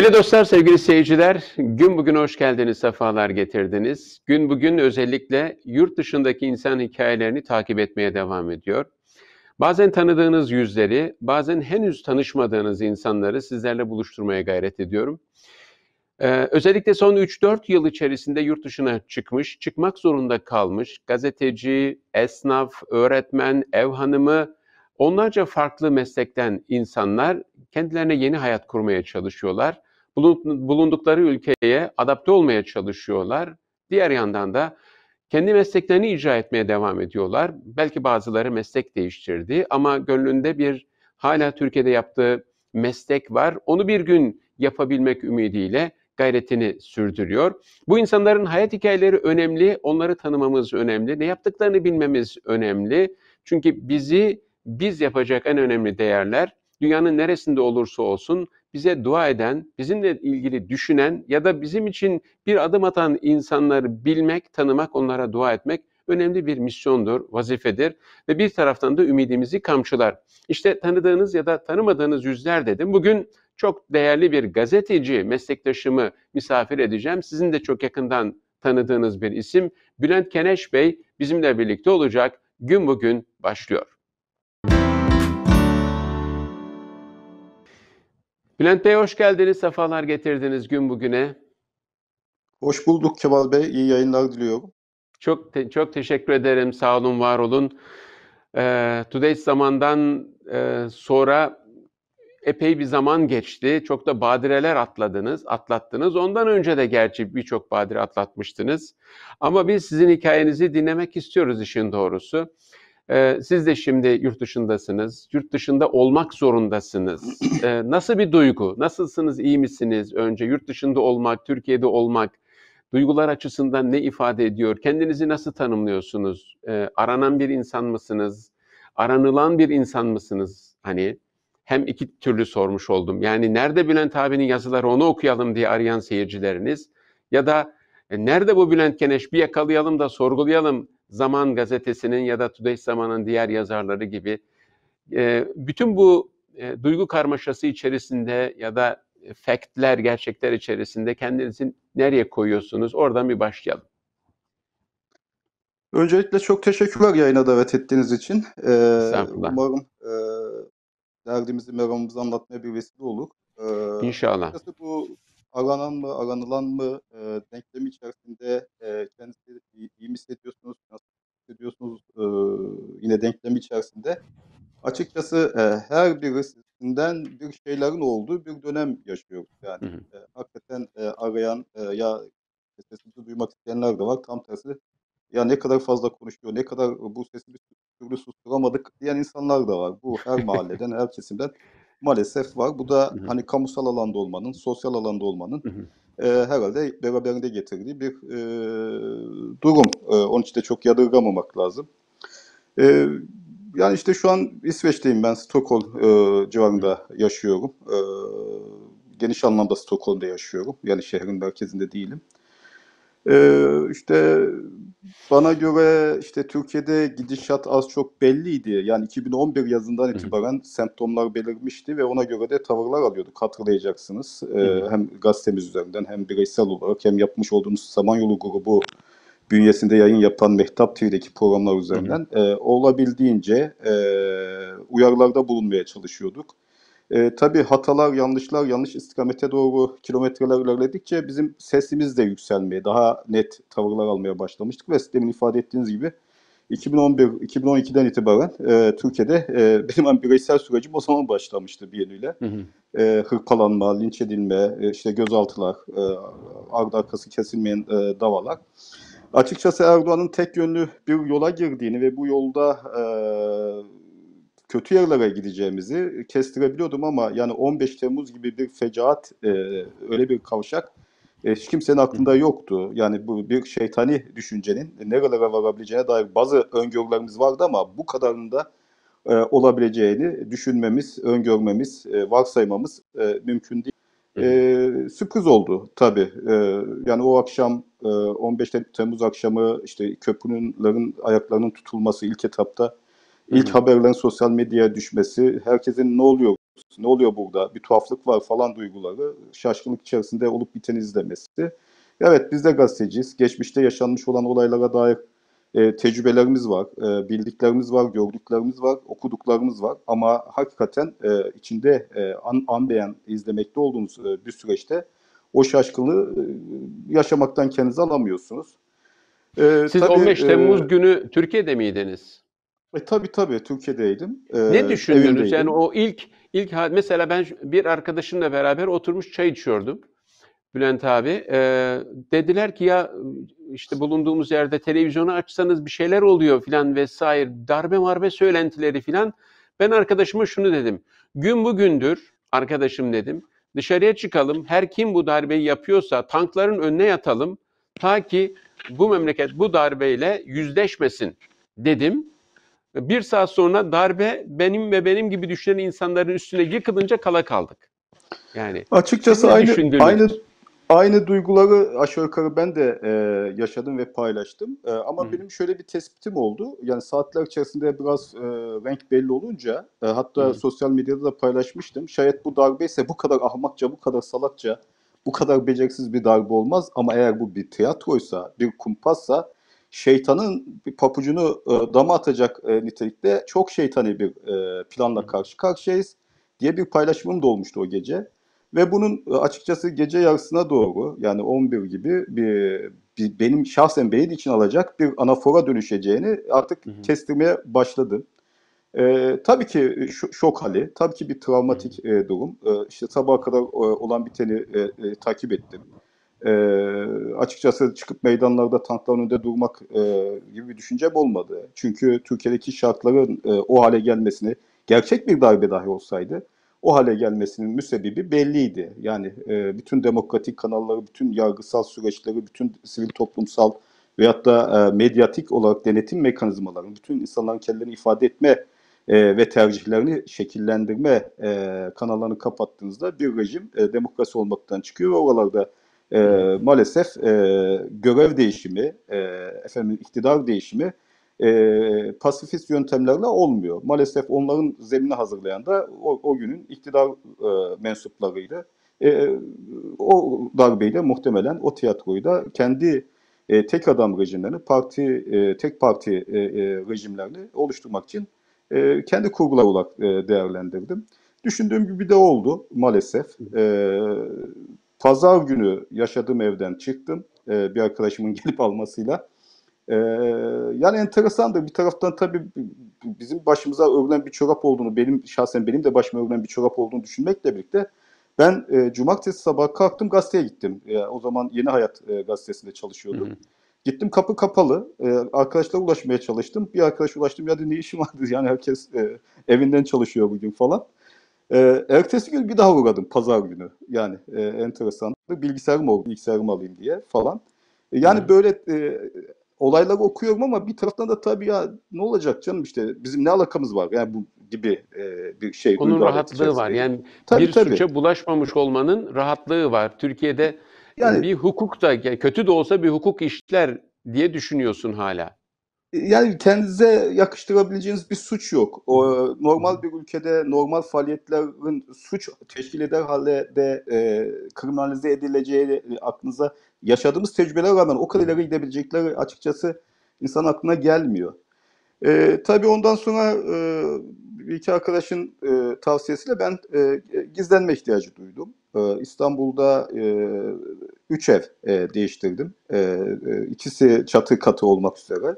Değerli dostlar, sevgili seyirciler, gün bugün hoş geldiniz, sefalar getirdiniz. Gün bugün özellikle yurt dışındaki insan hikayelerini takip etmeye devam ediyor. Bazen tanıdığınız yüzleri, bazen henüz tanışmadığınız insanları sizlerle buluşturmaya gayret ediyorum. Ee, özellikle son 3-4 yıl içerisinde yurt dışına çıkmış, çıkmak zorunda kalmış gazeteci, esnaf, öğretmen, ev hanımı, onlarca farklı meslekten insanlar kendilerine yeni hayat kurmaya çalışıyorlar bulundukları ülkeye adapte olmaya çalışıyorlar. Diğer yandan da kendi mesleklerini icra etmeye devam ediyorlar. Belki bazıları meslek değiştirdi ama gönlünde bir hala Türkiye'de yaptığı meslek var. Onu bir gün yapabilmek ümidiyle gayretini sürdürüyor. Bu insanların hayat hikayeleri önemli, onları tanımamız önemli, ne yaptıklarını bilmemiz önemli. Çünkü bizi biz yapacak en önemli değerler dünyanın neresinde olursa olsun bize dua eden, bizimle ilgili düşünen ya da bizim için bir adım atan insanları bilmek, tanımak, onlara dua etmek önemli bir misyondur, vazifedir ve bir taraftan da ümidimizi kamçılar. İşte tanıdığınız ya da tanımadığınız yüzler dedim. Bugün çok değerli bir gazeteci meslektaşımı misafir edeceğim. Sizin de çok yakından tanıdığınız bir isim. Bülent Keneş Bey bizimle birlikte olacak. Gün bugün başlıyor. Bülent Bey hoş geldiniz, sefalar getirdiniz gün bugüne. Hoş bulduk Kemal Bey, iyi yayınlar diliyorum. Çok te- çok teşekkür ederim, sağ olun, var olun. Ee, Today zamandan e, sonra epey bir zaman geçti. Çok da badireler atladınız, atlattınız. Ondan önce de gerçi birçok badire atlatmıştınız. Ama biz sizin hikayenizi dinlemek istiyoruz işin doğrusu. Ee, siz de şimdi yurt dışındasınız, yurt dışında olmak zorundasınız. Ee, nasıl bir duygu? Nasılsınız, iyi misiniz? Önce yurt dışında olmak, Türkiye'de olmak, duygular açısından ne ifade ediyor? Kendinizi nasıl tanımlıyorsunuz? Ee, aranan bir insan mısınız? Aranılan bir insan mısınız? Hani hem iki türlü sormuş oldum. Yani nerede Bülent abinin yazıları onu okuyalım diye arayan seyircileriniz ya da e, nerede bu Bülent Keneş bir yakalayalım da sorgulayalım Zaman gazetesinin ya da Today Zaman'ın diğer yazarları gibi e, bütün bu e, duygu karmaşası içerisinde ya da e, faktler, gerçekler içerisinde kendinizi nereye koyuyorsunuz? Oradan bir başlayalım. Öncelikle çok teşekkürler yayına davet ettiğiniz için. Ee, umarım e, derdimizi, meramımızı anlatmaya bir vesile olur. Ee, İnşallah. Bu aranan mı, aranılan mı e, denklemi içerisinde e, kendisi iyi, iyi mi hissediyorsunuz, ve denklem içerisinde açıkçası e, her birisinden bir şeylerin olduğu bir dönem yaşıyoruz. Yani E, hakikaten e, arayan e, ya sesimizi duymak isteyenler de var. Tam tersi ya ne kadar fazla konuşuyor, ne kadar e, bu sesi bir türlü susturamadık diyen insanlar da var. Bu her mahalleden, her kesimden maalesef var. Bu da hı hı. hani kamusal alanda olmanın, sosyal alanda olmanın E, herhalde beraberinde getirdiği bir e, durum. E, onun için de çok yadırgamamak lazım. E, yani işte şu an İsveç'teyim ben. Stockholm e, civarında yaşıyorum. E, geniş anlamda Stockholm'da yaşıyorum. Yani şehrin merkezinde değilim. E, işte bana göre işte Türkiye'de gidişat az çok belliydi. Yani 2011 yazından itibaren Hı-hı. semptomlar belirmişti ve ona göre de tavırlar alıyorduk. Hatırlayacaksınız. E, hem gazetemiz üzerinden hem bireysel olarak hem yapmış olduğumuz Samanyolu grubu bünyesinde yayın yapan Mehtap TV'deki programlar üzerinden E, olabildiğince e, uyarılarda bulunmaya çalışıyorduk. E, tabii hatalar, yanlışlar, yanlış istikamete doğru kilometreler ilerledikçe bizim sesimiz de yükselmeye, daha net tavırlar almaya başlamıştık ve sistemin ifade ettiğiniz gibi 2011-2012'den itibaren e, Türkiye'de e, benim hani bireysel sürecim o zaman başlamıştı bir yönüyle. Hı hı. E, hırpalanma, linç edilme, e, işte gözaltılar, e, ardı arkası kesilmeyen e, davalar. Açıkçası Erdoğan'ın tek yönlü bir yola girdiğini ve bu yolda e, kötü yerlere gideceğimizi kestirebiliyordum ama yani 15 Temmuz gibi bir fecaat e, öyle bir kavşak e, hiç kimsenin aklında yoktu. Yani bu bir şeytani düşüncenin nerelere varabileceğine dair bazı öngörülerimiz vardı ama bu kadarında da e, olabileceğini düşünmemiz, öngörmemiz, e, varsaymamız e, mümkün değil. E, sürpriz oldu tabii. E, yani o akşam e, 15 Temmuz akşamı işte köprünün ayaklarının tutulması ilk etapta ilk Hı-hı. haberlerin sosyal medyaya düşmesi, herkesin ne oluyor, ne oluyor burada, bir tuhaflık var falan duyguları, şaşkınlık içerisinde olup biteni izlemesi. Evet biz de gazeteciyiz. Geçmişte yaşanmış olan olaylara dair e, tecrübelerimiz var, e, bildiklerimiz var, gördüklerimiz var, okuduklarımız var. Ama hakikaten e, içinde e, an, an beğen izlemekte olduğunuz e, bir süreçte o şaşkınlığı e, yaşamaktan kendinizi alamıyorsunuz. E, Siz tabii, 15 e, Temmuz e, günü Türkiye'de miydiniz? E, tabii tabii Türkiye'deydim. E, ne düşündünüz? Yani o ilk ilk mesela ben bir arkadaşımla beraber oturmuş çay içiyordum. Bülent abi. E, dediler ki ya işte bulunduğumuz yerde televizyonu açsanız bir şeyler oluyor filan vesaire darbe marbe söylentileri filan. Ben arkadaşıma şunu dedim. Gün bugündür arkadaşım dedim. Dışarıya çıkalım. Her kim bu darbeyi yapıyorsa tankların önüne yatalım. Ta ki bu memleket bu darbeyle yüzleşmesin dedim. Bir saat sonra darbe benim ve benim gibi düşünen insanların üstüne yıkılınca kala kaldık. Yani açıkçası aynı aynı Aynı duyguları aşağı yukarı ben de e, yaşadım ve paylaştım. E, ama Hı. benim şöyle bir tespitim oldu. Yani saatler içerisinde biraz e, renk belli olunca e, hatta Hı. sosyal medyada da paylaşmıştım. Şayet bu darbe ise bu kadar ahmakça, bu kadar salakça, bu kadar beceriksiz bir darbe olmaz. Ama eğer bu bir tiyatroysa, bir kumpassa şeytanın bir papucunu e, dama atacak e, nitelikte çok şeytani bir e, planla karşı karşıyayız diye bir paylaşımım da olmuştu o gece. Ve bunun e, açıkçası gece yarısına doğru yani 11 gibi bir, bir benim şahsen beyin için alacak bir anafora dönüşeceğini artık hı hı. kestirmeye başladım. E, tabii ki şok hali, tabii ki bir travmatik e, durum. E, işte sabaha kadar e, olan biteni e, e, takip ettim. E, açıkçası çıkıp meydanlarda tankların önünde durmak e, gibi bir düşüncem olmadı. Çünkü Türkiye'deki şartların e, o hale gelmesini gerçek bir darbe dahi olsaydı o hale gelmesinin müsebbibi belliydi. Yani e, bütün demokratik kanalları, bütün yargısal süreçleri, bütün sivil toplumsal veyahut da e, medyatik olarak denetim mekanizmalarını, bütün insanların kendilerini ifade etme e, ve tercihlerini şekillendirme e, kanallarını kapattığınızda bir rejim e, demokrasi olmaktan çıkıyor ve oralarda e, maalesef e, görev değişimi, e, efendim iktidar değişimi e, pasifist yöntemlerle olmuyor. Maalesef onların zemini hazırlayan da o, o günün iktidar e, mensuplarıydı. E, o darbeyle muhtemelen o tiyatroyu da kendi e, tek adam rejimlerini parti e, tek parti e, e, rejimlerini oluşturmak için e, kendi kurgular olarak e, değerlendirdim. Düşündüğüm gibi de oldu maalesef. E, pazar günü yaşadığım evden çıktım e, bir arkadaşımın gelip almasıyla. Ee, yani enteresandır. Bir taraftan tabii bizim başımıza örülen bir çorap olduğunu, benim şahsen benim de başıma örülen bir çorap olduğunu düşünmekle birlikte ben e, cumartesi sabah kalktım gazeteye gittim. E, o zaman Yeni Hayat e, gazetesinde çalışıyordum. Hı hı. Gittim kapı kapalı. E, arkadaşlara ulaşmaya çalıştım. Bir arkadaş ulaştım ya dedi ne işim vardı yani herkes e, evinden çalışıyor bugün falan. E, ertesi gün bir daha uğradım pazar günü. Yani e, enteresan. Bilgisayarım oldu bilgisayarımı alayım diye falan. E, yani hı. böyle e, olayları okuyorum ama bir taraftan da tabii ya ne olacak canım işte bizim ne alakamız var yani bu gibi e, bir şey. Onun rahatlığı var yani tabii, bir tabii. suça bulaşmamış olmanın rahatlığı var. Türkiye'de yani, bir hukuk da kötü de olsa bir hukuk işler diye düşünüyorsun hala. E, yani kendinize yakıştırabileceğiniz bir suç yok. O, normal bir ülkede normal faaliyetlerin suç teşkil eder halde de e, kriminalize edileceği e, aklınıza yaşadığımız tecrübelere rağmen o kadar ileri gidebilecekleri açıkçası insan aklına gelmiyor. E, tabii ondan sonra e, bir iki arkadaşın e, tavsiyesiyle ben e, gizlenme ihtiyacı duydum. E, İstanbul'da e, üç ev e, değiştirdim. E, e, ikisi çatı katı olmak üzere.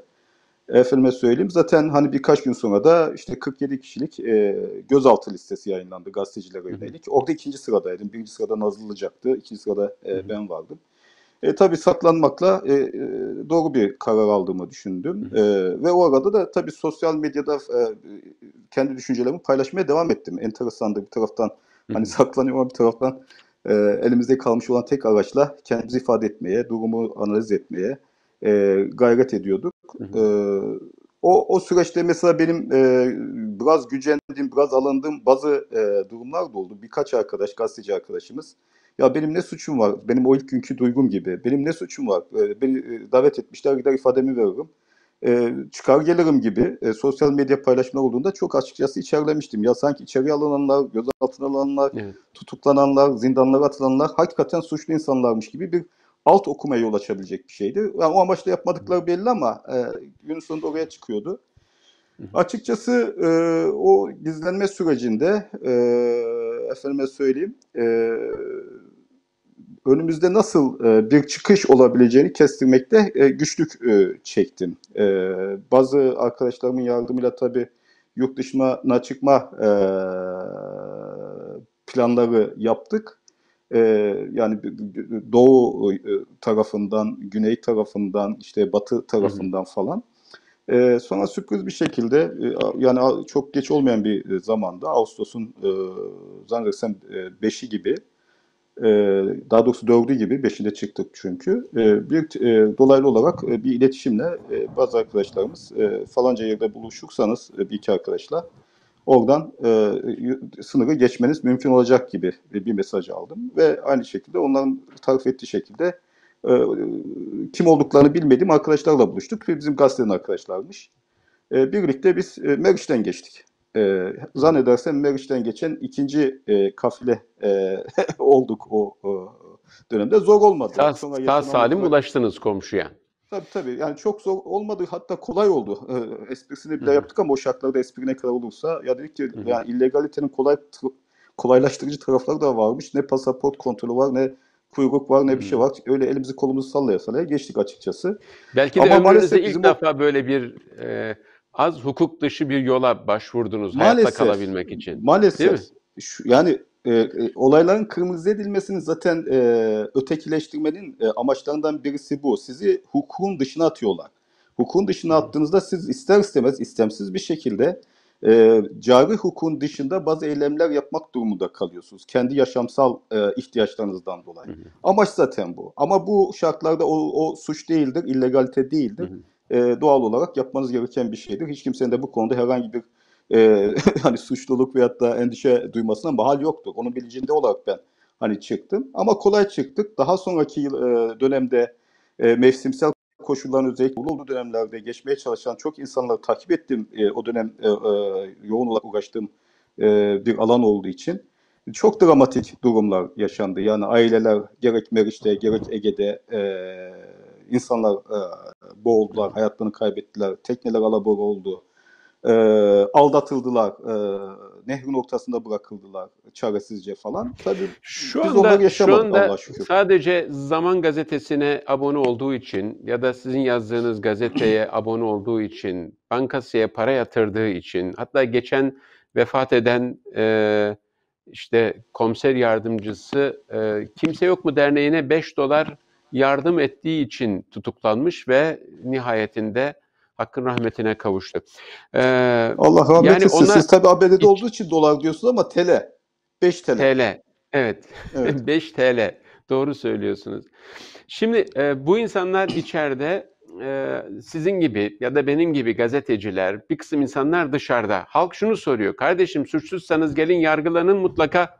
Efendime söyleyeyim zaten hani birkaç gün sonra da işte 47 kişilik e, gözaltı listesi yayınlandı gazetecilere yönelik. Orada ikinci sıradaydım. Birinci sırada Nazlı olacaktı. İkinci sırada e, ben vardım. E, tabii saklanmakla e, e, doğru bir karar aldığımı düşündüm. E, ve arada da tabii sosyal medyada e, kendi düşüncelerimi paylaşmaya devam ettim. Enteresandı bir taraftan hani saklanıyor ama bir taraftan e, elimizde kalmış olan tek araçla kendimizi ifade etmeye, durumu analiz etmeye e, gayret ediyorduk. E, o, o süreçte mesela benim e, biraz gücendiğim, biraz alındığım bazı e, durumlar da oldu. Birkaç arkadaş, gazeteci arkadaşımız ya benim ne suçum var? Benim o ilk günkü duygum gibi. Benim ne suçum var? Ee, beni e, davet etmişler gider ifademi veririm. Ee, çıkar gelirim gibi e, sosyal medya paylaşımlar olduğunda çok açıkçası içerlemiştim. Ya sanki içeri alınanlar, gözaltına alınanlar, evet. tutuklananlar, zindanlara atılanlar hakikaten suçlu insanlarmış gibi bir alt okumaya yol açabilecek bir şeydi. Yani o amaçla yapmadıkları belli ama e, gün günün sonunda oraya çıkıyordu. Hı hı. Açıkçası e, o gizlenme sürecinde e, efendime söyleyeyim e, önümüzde nasıl e, bir çıkış olabileceğini kestirmekte e, güçlük e, çektim. E, bazı arkadaşlarımın yardımıyla tabii yurt dışına çıkma e, planları yaptık. E, yani doğu e, tarafından, güney tarafından, işte batı tarafından hı hı. falan. E, sonra sürpriz bir şekilde e, yani çok geç olmayan bir e, zamanda Ağustos'un e, zannedersem 5'i e, gibi e, daha doğrusu 4'ü gibi 5'inde çıktık çünkü e, bir e, dolaylı olarak e, bir iletişimle e, bazı arkadaşlarımız e, falanca yerde buluşursanız e, bir iki arkadaşla oradan e, sınırı geçmeniz mümkün olacak gibi e, bir mesaj aldım ve aynı şekilde onların tarif ettiği şekilde e, kim olduklarını bilmediğim arkadaşlarla buluştuk ve bizim gazetenin arkadaşlarmış. E, birlikte biz e, Meriç'ten geçtik. E, zannedersem Meriç'ten geçen ikinci e, kafile e, olduk o, o dönemde. Zor olmadı. Sağ, Sonra sağ salim olarak... ulaştınız komşuya. Tabii tabii. Yani çok zor olmadı. Hatta kolay oldu. E, esprisini bile Hı-hı. yaptık ama o şartlarda espri ne kadar olursa ya dedik ki yani illegalitenin kolay kolaylaştırıcı tarafları da varmış. Ne pasaport kontrolü var ne kuyruk var ne bir şey hmm. var. Öyle elimizi kolumuzu sallaya sallaya geçtik açıkçası. Belki de Ama ömrünüzde ilk bizim... defa böyle bir e, az hukuk dışı bir yola başvurdunuz maalesef, hayatta kalabilmek için. Maalesef. Şu, yani e, e, olayların kırmızı edilmesinin zaten e, ötekileştirmenin e, amaçlarından birisi bu. Sizi hukukun dışına atıyorlar. Hukukun dışına hmm. attığınızda siz ister istemez istemsiz bir şekilde e, cari hukukun dışında bazı eylemler yapmak durumunda kalıyorsunuz. Kendi yaşamsal e, ihtiyaçlarınızdan dolayı. Hı hı. Amaç zaten bu. Ama bu şartlarda o, o suç değildir, illegalite değildir. Hı hı. E, doğal olarak yapmanız gereken bir şeydir. Hiç kimsenin de bu konuda herhangi bir e, hani suçluluk veyahut da endişe duymasına mahal yoktur. Onun bilincinde olarak ben hani çıktım. Ama kolay çıktık. Daha sonraki yıl, e, dönemde e, mevsimsel koşulların özellikle olduğu dönemlerde geçmeye çalışan çok insanları takip ettim e, o dönem e, e, yoğun olarak uğraştığım e, bir alan olduğu için. Çok dramatik durumlar yaşandı. Yani aileler gerek Meriç'te gerek Ege'de e, insanlar e, boğuldular, hayatlarını kaybettiler, tekneler alabora oldu e, aldatıldılar, e, nehri noktasında bırakıldılar çaresizce falan. Tabii şu anda, şu anda sadece Zaman Gazetesi'ne abone olduğu için ya da sizin yazdığınız gazeteye abone olduğu için, bankasıya para yatırdığı için, hatta geçen vefat eden e, işte komiser yardımcısı e, Kimse Yok mu Derneği'ne 5 dolar yardım ettiği için tutuklanmış ve nihayetinde Hakkın rahmetine kavuştu. Ee, Allah rahmet yani etsin. Onlar, Siz tabii ABD'de hiç, olduğu için dolar diyorsunuz ama TL. 5 TL. TL. Evet. evet. 5 TL. Doğru söylüyorsunuz. Şimdi e, bu insanlar içeride e, sizin gibi ya da benim gibi gazeteciler, bir kısım insanlar dışarıda. Halk şunu soruyor. Kardeşim suçsuzsanız gelin yargılanın mutlaka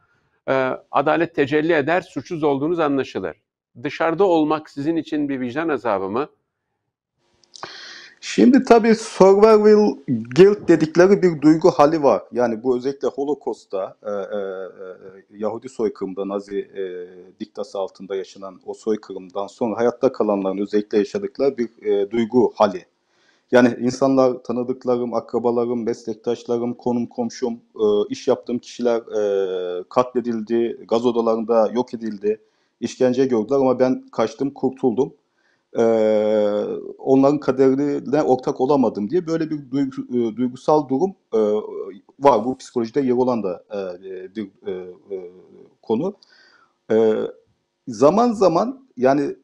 e, adalet tecelli eder, suçsuz olduğunuz anlaşılır. Dışarıda olmak sizin için bir vicdan azabı mı? Şimdi tabii survival guilt dedikleri bir duygu hali var. Yani bu özellikle Holocaust'ta, e, e, e, Yahudi soykırımda, Nazi e, diktası altında yaşanan o soykırımdan sonra hayatta kalanların özellikle yaşadıkları bir e, duygu hali. Yani insanlar, tanıdıklarım, akrabalarım, meslektaşlarım, konum komşum, e, iş yaptığım kişiler e, katledildi, gaz odalarında yok edildi, işkence gördüler ama ben kaçtım, kurtuldum e, onların kaderine ortak olamadım diye böyle bir e, duygusal durum e, var. Bu psikolojide yer olan da e, bir e, e, konu. E, zaman zaman yani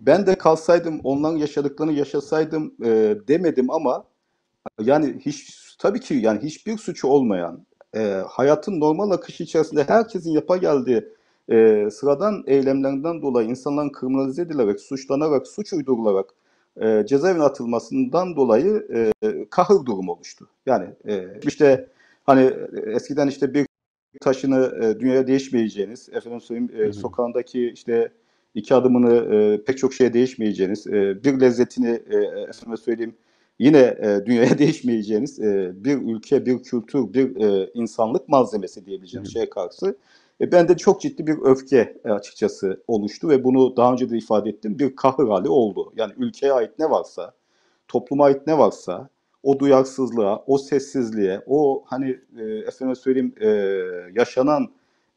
ben de kalsaydım onların yaşadıklarını yaşasaydım e, demedim ama yani hiç tabii ki yani hiçbir suçu olmayan e, hayatın normal akışı içerisinde herkesin yapa geldiği e, sıradan eylemlerinden dolayı insanların kriminalize edilerek, suçlanarak, suç uydurularak e, cezaevine atılmasından dolayı e, kahır durum oluştu. Yani e, işte hani eskiden işte bir taşını e, dünyaya değişmeyeceğiniz, efendim söyleyeyim e, sokağındaki işte iki adımını e, pek çok şeye değişmeyeceğiniz, e, bir lezzetini e, efendim söyleyeyim yine e, dünyaya değişmeyeceğiniz e, bir ülke, bir kültür, bir e, insanlık malzemesi diyebileceğimiz şeye karşı e, de çok ciddi bir öfke e, açıkçası oluştu ve bunu daha önce de ifade ettim. Bir kahır hali oldu. Yani ülkeye ait ne varsa, topluma ait ne varsa o duyarsızlığa, o sessizliğe, o hani e, efendim söyleyeyim e, yaşanan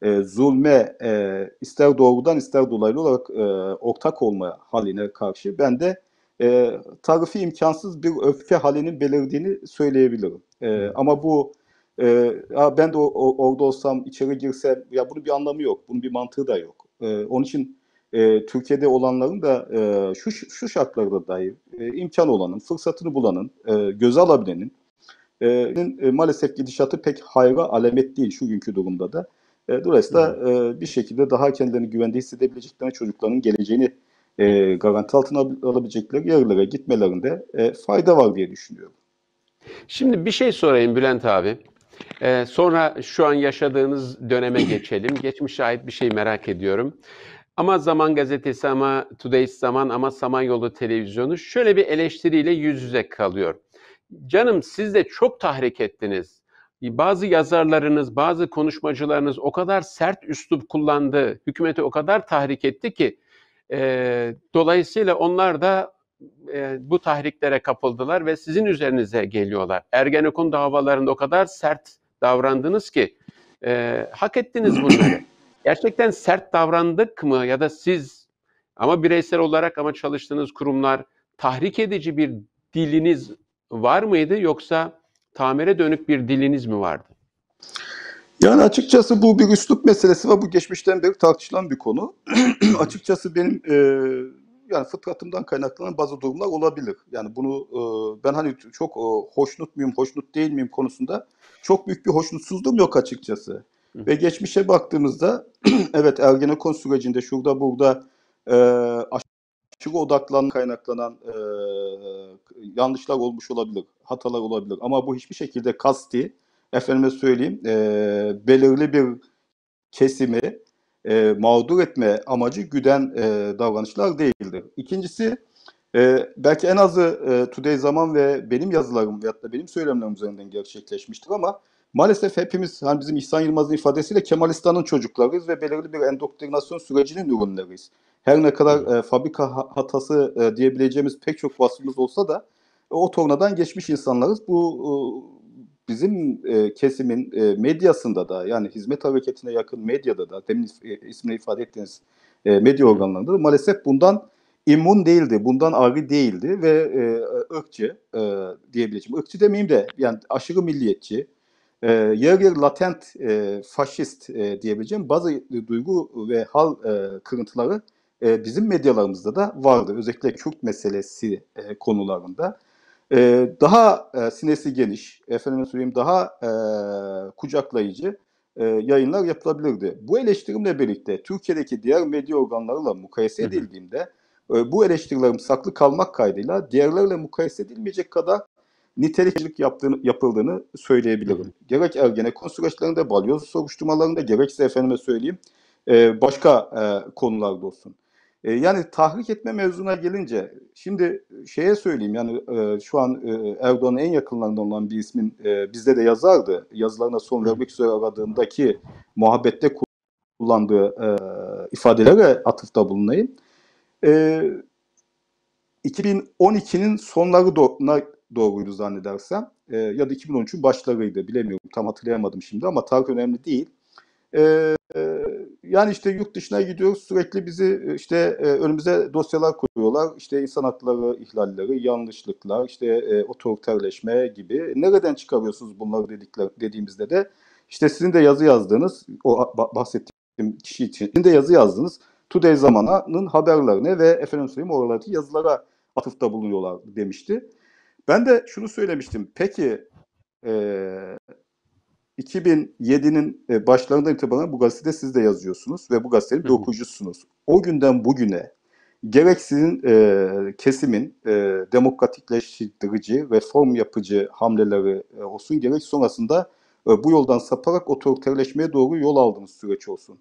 e, zulme e, ister doğrudan ister dolaylı olarak e, ortak olma haline karşı ben de e, tarifi imkansız bir öfke halinin belirdiğini söyleyebilirim. E, ama bu e, ben de orada olsam, içeri girsem, ya bunun bir anlamı yok, bunun bir mantığı da yok. E, onun için e, Türkiye'de olanların da e, şu şu şartlarda dahi e, imkan olanın, fırsatını bulanın, e, göze alabilenin e, e maalesef gidişatı pek hayra alamet değil şu günkü durumda da. E, dolayısıyla e, bir şekilde daha kendilerini güvende hissedebileceklerine çocukların geleceğini e, garanti altına alabilecekleri yerlere gitmelerinde e, fayda var diye düşünüyorum. Şimdi bir şey sorayım Bülent abi. Ee, sonra şu an yaşadığınız döneme geçelim. Geçmişe ait bir şey merak ediyorum. Ama Zaman Gazetesi ama Today's Zaman ama Samanyolu Televizyonu şöyle bir eleştiriyle yüz yüze kalıyor. Canım siz de çok tahrik ettiniz. Bazı yazarlarınız, bazı konuşmacılarınız o kadar sert üslup kullandı, hükümeti o kadar tahrik etti ki e, dolayısıyla onlar da e, bu tahriklere kapıldılar ve sizin üzerinize geliyorlar. Ergenekon davalarında o kadar sert davrandınız ki e, hak ettiniz bunları. Gerçekten sert davrandık mı ya da siz ama bireysel olarak ama çalıştığınız kurumlar tahrik edici bir diliniz var mıydı yoksa tamire dönük bir diliniz mi vardı? Yani açıkçası bu bir üslup meselesi ve bu geçmişten beri tartışılan bir konu. açıkçası benim e, yani fıtratımdan kaynaklanan bazı durumlar olabilir. Yani bunu e, ben hani çok e, hoşnut muyum, hoşnut değil miyim konusunda çok büyük bir hoşnutsuzluğum yok açıkçası. Ve geçmişe baktığımızda evet Ergenekon sürecinde şurada burada e, aşırı odaklan kaynaklanan e, yanlışlar olmuş olabilir, hatalar olabilir. Ama bu hiçbir şekilde kasti, efendime söyleyeyim, e, belirli bir kesimi e, mağdur etme amacı güden e, davranışlar değildir. İkincisi e, belki en azı e, Today Zaman ve benim yazılarım veyahut da benim söylemlerim üzerinden gerçekleşmiştir ama maalesef hepimiz hani bizim İhsan Yılmaz'ın ifadesiyle Kemalistan'ın çocuklarıyız ve belirli bir endoktrinasyon sürecinin ürünleriyiz. Her ne kadar e, fabrika hatası e, diyebileceğimiz pek çok vasfımız olsa da e, o tornadan geçmiş insanlarız. Bu e, bizim e, kesimin e, medyasında da yani hizmet hareketine yakın medyada da demin e, ismini ifade ettiğiniz e, medya organlarında da maalesef bundan immun değildi, bundan ayrı değildi ve e, ırkçı e, diyebileceğim. Irkçı demeyeyim de yani aşırı milliyetçi, e, yarı yarı latent e, faşist e, diyebileceğim bazı duygu ve hal e, kırıntıları e, bizim medyalarımızda da vardı. Özellikle Kürt meselesi e, konularında e, daha e, sinesi geniş, efendime söyleyeyim daha e, kucaklayıcı e, yayınlar yapılabilirdi. Bu eleştirimle birlikte Türkiye'deki diğer medya organlarıyla mukayese edildiğimde e, bu eleştirilerim saklı kalmak kaydıyla diğerlerle mukayese edilmeyecek kadar nitelikçilik yaptığını, yapıldığını söyleyebilirim. Hı Gerek Ergenekon süreçlerinde, balyoz soruşturmalarında gerekse efendime söyleyeyim e, başka e, konularda olsun. E, yani tahrik etme mevzuna gelince şimdi e, şeye söyleyeyim yani e, şu an e, Erdoğan'ın en yakınlarında olan bir ismin e, bizde de yazardı. Yazılarına son vermek üzere aradığındaki muhabbette kullandığı e, ifadelere atıfta bulunayım. E, 2012'nin sonlarına doğruydu zannedersem e, ya da 2013'ün başlarıydı bilemiyorum tam hatırlayamadım şimdi ama tarih önemli değil. e, e yani işte yurt dışına gidiyoruz sürekli bizi e, işte e, önümüze dosyalar koyuyorlar. İşte insan hakları ihlalleri, yanlışlıklar, işte e, otoriterleşme gibi. Nereden çıkarıyorsunuz bunları dedikler, dediğimizde de işte sizin de yazı yazdığınız, o bahsettiğim kişi için sizin de yazı yazdınız. Today Zamana'nın haberlerine ve efendim söyleyeyim oralardaki yazılara atıfta bulunuyorlar demişti. Ben de şunu söylemiştim. Peki e, 2007'nin e, başlarında itibaren bu gazetede siz de yazıyorsunuz ve bu gazetenin bir okuyucusunuz. O günden bugüne gerek sizin e, kesimin e, demokratikleştirici, reform yapıcı hamleleri e, olsun gerek sonrasında e, bu yoldan saparak otoriterleşmeye doğru yol aldığınız süreç olsun.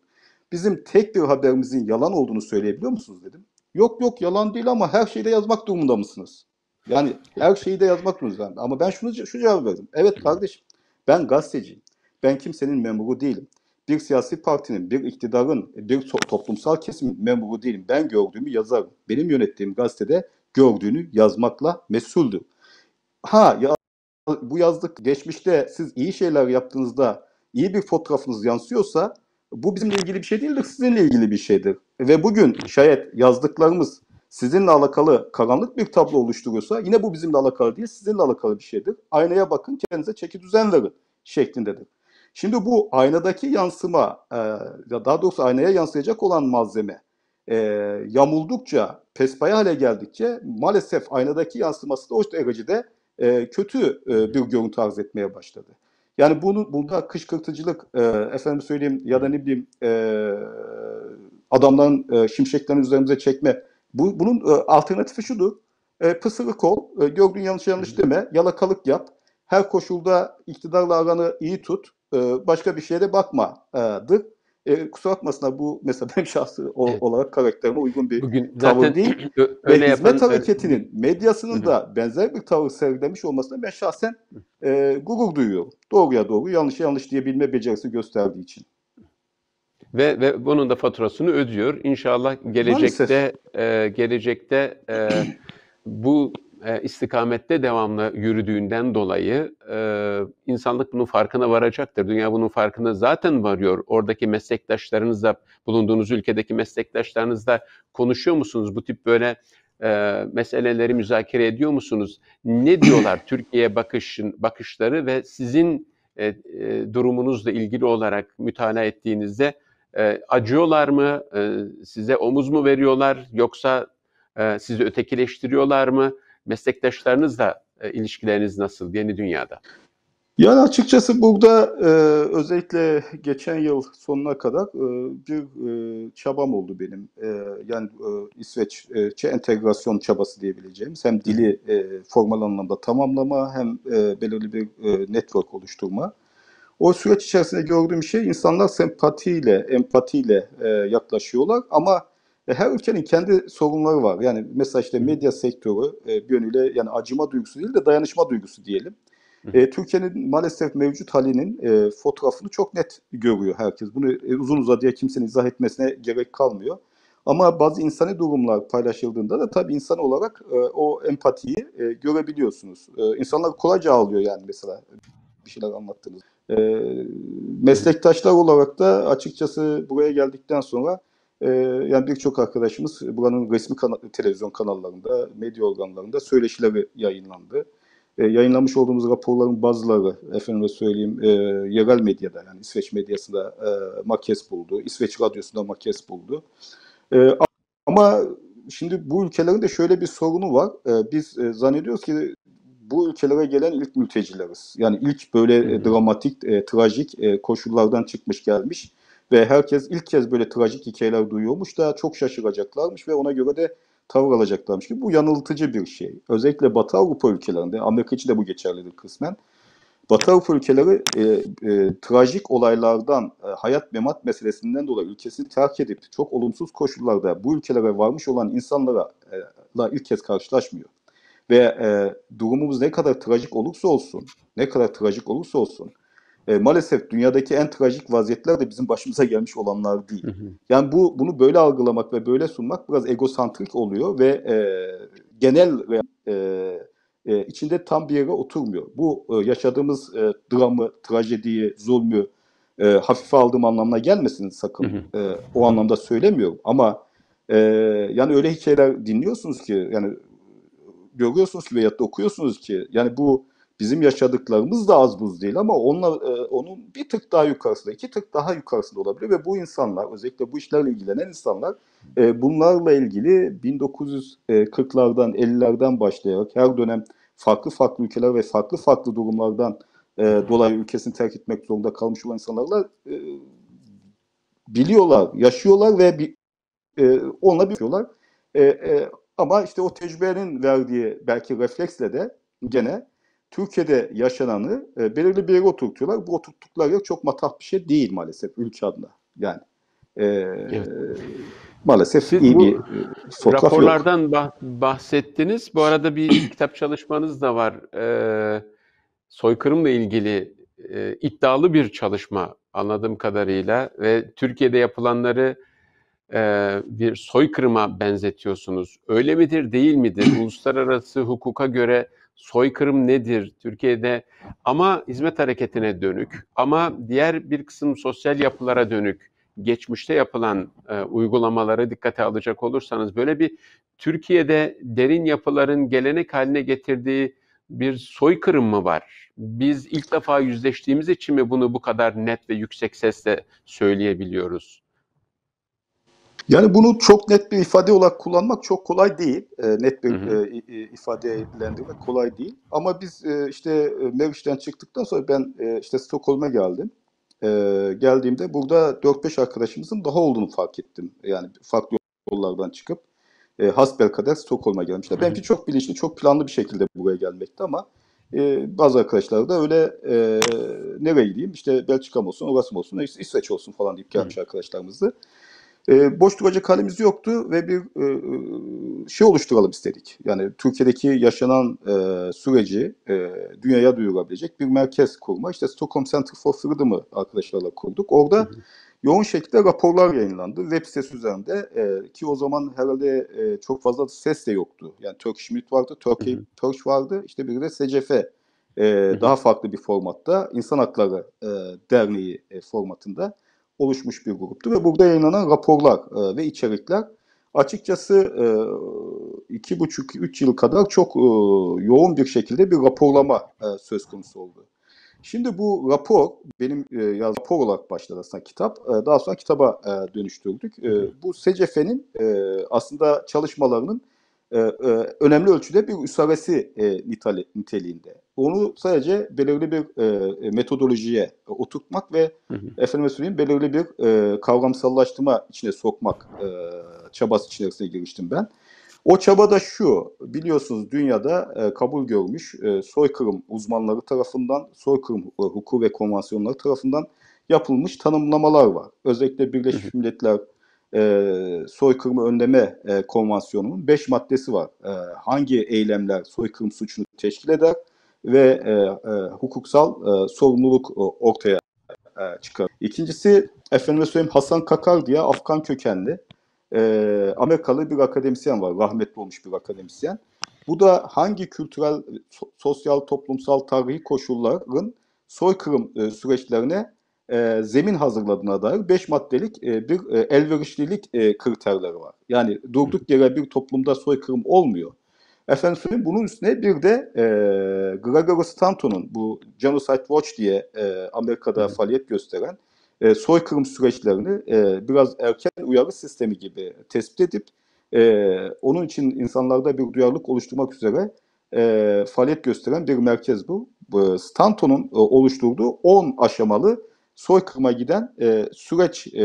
Bizim tek bir haberimizin yalan olduğunu söyleyebiliyor musunuz dedim. Yok yok yalan değil ama her şeyde yazmak durumunda mısınız? Yani her şeyi de yazmak durumunda. Ama ben şunu şu cevabı verdim. Evet kardeşim ben gazeteciyim. Ben kimsenin memuru değilim. Bir siyasi partinin, bir iktidarın, e, bir toplumsal kesimin memuru değilim. Ben gördüğümü yazarım. Benim yönettiğim gazetede gördüğünü yazmakla mesuldür. Ha ya bu yazdık geçmişte siz iyi şeyler yaptığınızda iyi bir fotoğrafınız yansıyorsa bu bizimle ilgili bir şey değildir, sizinle ilgili bir şeydir. Ve bugün şayet yazdıklarımız sizinle alakalı karanlık bir tablo oluşturuyorsa yine bu bizimle alakalı değil, sizinle alakalı bir şeydir. Aynaya bakın, kendinize çeki düzen verin şeklindedir. Şimdi bu aynadaki yansıma, e, ya daha doğrusu aynaya yansıyacak olan malzeme e, yamuldukça, pespaya hale geldikçe maalesef aynadaki yansıması da o derecede e, kötü e, bir görüntü arz etmeye başladı. Yani bunu burada kışkırtıcılık, e, efendim söyleyeyim ya da ne bileyim e, adamların e, şimşeklerini üzerimize çekme. Bu, bunun e, alternatifi şudur. E, pısırık ol, e, gördüğün yanlış yanlış deme, yalakalık yap. Her koşulda iktidarla aranı iyi tut. Ee, başka bir şeye de bakmadı. E, ee, kusura bakmasına bu mesela benim şahsı o, evet. olarak karakterime uygun bir Bugün tavır değil. Öyle Ve hizmet hareketinin, medyasının Hı-hı. da benzer bir tavır sergilemiş olmasına ben şahsen e, gurur duyuyorum. Doğruya doğru, yanlışa yanlış diyebilme becerisi gösterdiği için. Ve, ve bunun da faturasını ödüyor. İnşallah gelecekte e, gelecekte e, bu e, istikamette devamlı yürüdüğünden dolayı e, insanlık bunun farkına varacaktır. Dünya bunun farkına zaten varıyor. Oradaki meslektaşlarınızla, bulunduğunuz ülkedeki meslektaşlarınızla konuşuyor musunuz? Bu tip böyle e, meseleleri müzakere ediyor musunuz? Ne diyorlar Türkiye'ye bakışın, bakışları ve sizin e, durumunuzla ilgili olarak mütalaa ettiğinizde acıyorlar mı? size omuz mu veriyorlar? Yoksa sizi ötekileştiriyorlar mı? meslektaşlarınızla e, ilişkileriniz nasıl yeni dünyada? Yani açıkçası burada e, özellikle geçen yıl sonuna kadar e, bir e, çabam oldu benim. E, yani e, İsveççe e, entegrasyon çabası diyebileceğimiz. Hem dili e, formal anlamda tamamlama hem e, belirli bir e, network oluşturma. O süreç içerisinde gördüğüm şey insanlar sempatiyle, empatiyle e, yaklaşıyorlar ama e, her ülkenin kendi sorunları var. Yani mesela işte medya sektörü e, bir yönüyle yani acıma duygusu değil de dayanışma duygusu diyelim. E, Türkiye'nin maalesef mevcut halinin e, fotoğrafını çok net görüyor herkes. Bunu e, uzun uzadıya kimsenin izah etmesine gerek kalmıyor. Ama bazı insani durumlar paylaşıldığında da tabii insan olarak e, o empatiyi e, görebiliyorsunuz. E, insanlar kolayca ağlıyor yani mesela bir şeyler anlattığınız. E, meslektaşlar olarak da açıkçası buraya geldikten sonra ee, yani birçok arkadaşımız buranın resmi kana televizyon kanallarında, medya organlarında söyleşileri yayınlandı. E, ee, yayınlamış olduğumuz raporların bazıları, efendime söyleyeyim, e, yerel medyada yani İsveç medyasında e, makes buldu, İsveç radyosunda makes buldu. E, ama şimdi bu ülkelerin de şöyle bir sorunu var. E, biz e, zannediyoruz ki bu ülkelere gelen ilk mültecileriz. Yani ilk böyle e, dramatik, e, trajik e, koşullardan çıkmış gelmiş ve herkes ilk kez böyle trajik hikayeler duyuyormuş da çok şaşıracaklarmış ve ona göre de tavır alacaklarmış ki bu yanıltıcı bir şey. Özellikle Batı Avrupa ülkelerinde, Amerika için de bu geçerlidir kısmen. Batı Avrupa ülkeleri e, e, trajik olaylardan, e, hayat memat meselesinden dolayı ülkesini terk edip çok olumsuz koşullarda bu ülkelere varmış olan insanlara e, ilk kez karşılaşmıyor. Ve e, durumumuz ne kadar trajik olursa olsun, ne kadar trajik olursa olsun e, maalesef dünyadaki en trajik vaziyetler de bizim başımıza gelmiş olanlar değil. Yani bu bunu böyle algılamak ve böyle sunmak biraz egosantrik oluyor ve e, genel e, e, içinde tam bir yere oturmuyor. Bu e, yaşadığımız e, dramı, trajediyi, zulmü e, hafife aldığım anlamına gelmesin sakın. E, o anlamda söylemiyorum ama e, yani öyle hikayeler dinliyorsunuz ki yani görüyorsunuz ki veyahut da okuyorsunuz ki yani bu Bizim yaşadıklarımız da az buz değil ama onlar, e, onun bir tık daha yukarısında, iki tık daha yukarısında olabilir ve bu insanlar, özellikle bu işlerle ilgilenen insanlar e, bunlarla ilgili 1940'lardan, e, 50'lerden başlayarak her dönem farklı farklı ülkeler ve farklı farklı durumlardan dolayı ülkesini terk etmek zorunda kalmış olan insanlarla biliyorlar, yaşıyorlar ve bir, e, onunla biliyorlar. ama işte o tecrübenin verdiği belki refleksle de gene Türkiye'de yaşananı e, belirli bir yere oturtuyorlar. Bu oturttukları yer çok matah bir şey değil maalesef ülke adına. Yani e, evet. maalesef Siz iyi bir e, fotoğraf raporlardan yok. Bah bahsettiniz. Bu arada bir kitap çalışmanız da var. E, soykırımla ilgili e, iddialı bir çalışma anladığım kadarıyla ve Türkiye'de yapılanları e, bir soykırıma benzetiyorsunuz. Öyle midir değil midir? Uluslararası hukuka göre soykırım nedir Türkiye'de ama hizmet hareketine dönük ama diğer bir kısım sosyal yapılara dönük geçmişte yapılan e, uygulamaları dikkate alacak olursanız böyle bir Türkiye'de derin yapıların gelenek haline getirdiği bir soykırım mı var? Biz ilk defa yüzleştiğimiz için mi bunu bu kadar net ve yüksek sesle söyleyebiliyoruz? Yani bunu çok net bir ifade olarak kullanmak çok kolay değil. E, net bir hı hı. E, ifadelendirmek kolay değil. Ama biz e, işte e, Meriç'ten çıktıktan sonra ben e, işte Stockholm'a geldim. E, geldiğimde burada 4-5 arkadaşımızın daha olduğunu fark ettim. Yani farklı yollardan çıkıp e, kadar Stockholm'a gelmişler. Benimki çok bilinçli, çok planlı bir şekilde buraya gelmekti ama e, bazı arkadaşlar da öyle e, nereye gideyim işte Belçika mı olsun, orası mı olsun, İsveç olsun falan deyip gelmiş Hı. arkadaşlarımızdı. E, boş duracak halimiz yoktu ve bir e, e, şey oluşturalım istedik. Yani Türkiye'deki yaşanan e, süreci e, dünyaya duyurabilecek bir merkez kurma. İşte Stockholm Center for Freedom'ı arkadaşlarla kurduk. Orada hı hı. yoğun şekilde raporlar yayınlandı. Web sitesi üzerinde e, ki o zaman herhalde e, çok fazla ses de yoktu. Yani Turkish Minute vardı, Turkey Perch vardı, İşte bir de SCF e, daha farklı bir formatta İnsan Hakları e, Derneği e, formatında oluşmuş bir gruptu ve burada yayınlanan raporlar e, ve içerikler açıkçası e, buçuk üç yıl kadar çok e, yoğun bir şekilde bir raporlama e, söz konusu oldu. Şimdi bu rapor, benim e, yaz rapor olarak başladı aslında kitap. E, daha sonra kitaba e, dönüştürdük. E, bu SCF'nin e, aslında çalışmalarının ee, e, önemli ölçüde bir üsavesi e, niteliğinde. Onu sadece belirli bir e, metodolojiye oturtmak ve hı hı. efendime söyleyeyim belirli bir kavramsallaştırma içine sokmak çabası içerisine giriştim ben. O çaba da şu, biliyorsunuz dünyada kabul görmüş soykırım uzmanları tarafından, soykırım hukuku ve konvansiyonları tarafından yapılmış tanımlamalar var. Özellikle Birleşmiş Milletler e, soykırımı önleme e, konvansiyonunun 5 maddesi var. E, hangi eylemler soykırım suçunu teşkil eder ve e, e, hukuksal e, sorumluluk e, ortaya e, çıkar. İkincisi efendime söyleyeyim Hasan Kakar diye Afgan kökenli e, Amerikalı bir akademisyen var. Rahmetli olmuş bir akademisyen. Bu da hangi kültürel, so sosyal, toplumsal, tarihi koşulların soykırım e, süreçlerine e, zemin hazırladığına dair 5 maddelik e, bir e, elverişlilik e, kriterleri var. Yani durduk yere bir toplumda soykırım olmuyor. Efendim bunun üstüne bir de e, Gregory Stanton'un bu Genocide Watch diye e, Amerika'da evet. faaliyet gösteren e, soykırım süreçlerini e, biraz erken uyarı sistemi gibi tespit edip e, onun için insanlarda bir duyarlılık oluşturmak üzere e, faaliyet gösteren bir merkez bu. bu Stanton'un e, oluşturduğu 10 aşamalı soykırıma giden e, süreç e,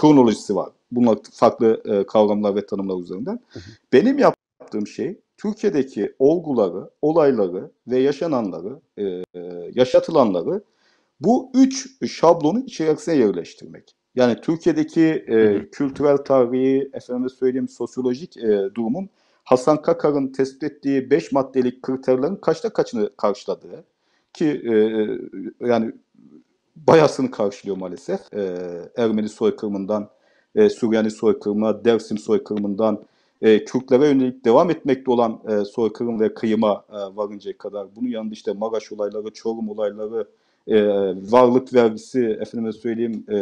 kronolojisi var. Bunlar farklı e, kavramlar ve tanımlar üzerinden. Benim yaptığım şey Türkiye'deki olguları, olayları ve yaşananları, e, yaşatılanları bu üç şablonun içerisine yerleştirmek. Yani Türkiye'deki e, kültürel tarihi, efendim söyleyeyim sosyolojik e, durumun Hasan Kakar'ın tespit ettiği beş maddelik kriterlerin kaçta kaçını karşıladığı, ki e, e, yani bayasını karşılıyor maalesef. E, Ermeni soykırımından e, Süryani soykırımına, Dersim soykırımından e, Kürtlere yönelik devam etmekte olan e, soykırım ve kıyıma e, varıncaya kadar. Bunun yanında işte Maraş olayları, Çorum olayları, e, varlık vergisi, efendime söyleyeyim e,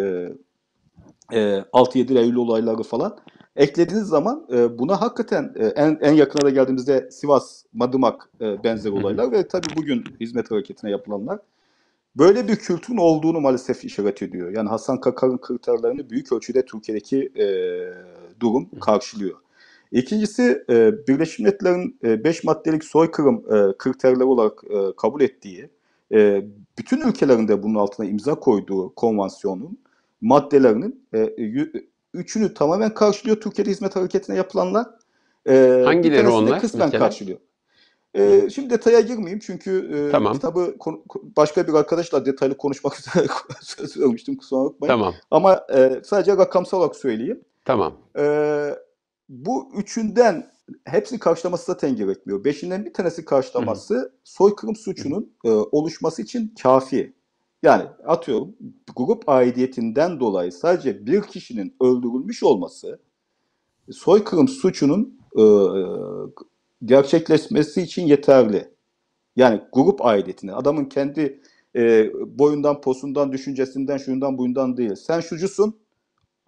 e, 6-7 Eylül olayları falan eklediğiniz zaman e, buna hakikaten e, en, en yakına da geldiğimizde Sivas, Madımak e, benzer olaylar ve tabii bugün hizmet hareketine yapılanlar böyle bir kültürün olduğunu maalesef işaret ediyor. Yani Hasan Kakar'ın kriterlerini büyük ölçüde Türkiye'deki e, durum karşılıyor. İkincisi e, Birleşmiş Milletler'in 5 e, maddelik soykırım e, kriterleri olarak e, kabul ettiği, e, bütün ülkelerinde bunun altına imza koyduğu konvansiyonun maddelerinin e, üçünü tamamen karşılıyor Türkiye'de hizmet hareketine yapılanlar. E, Hangileri onlar? Kısmen karşılıyor. E, şimdi detaya girmeyeyim çünkü e, tamam. kitabı başka bir arkadaşla detaylı konuşmak üzere söz vermiştim kusura bakmayın. Tamam. Ama e, sadece rakamsal olarak söyleyeyim. Tamam. E, bu üçünden hepsini karşılaması zaten gerekmiyor. Beşinden bir tanesi karşılaması Hı-hı. soykırım suçunun e, oluşması için kafi. Yani atıyorum grup aidiyetinden dolayı sadece bir kişinin öldürülmüş olması soykırım suçunun e, e gerçekleşmesi için yeterli. Yani grup aidiyetine, adamın kendi e, boyundan, posundan, düşüncesinden, şuyundan, buyundan değil. Sen şucusun,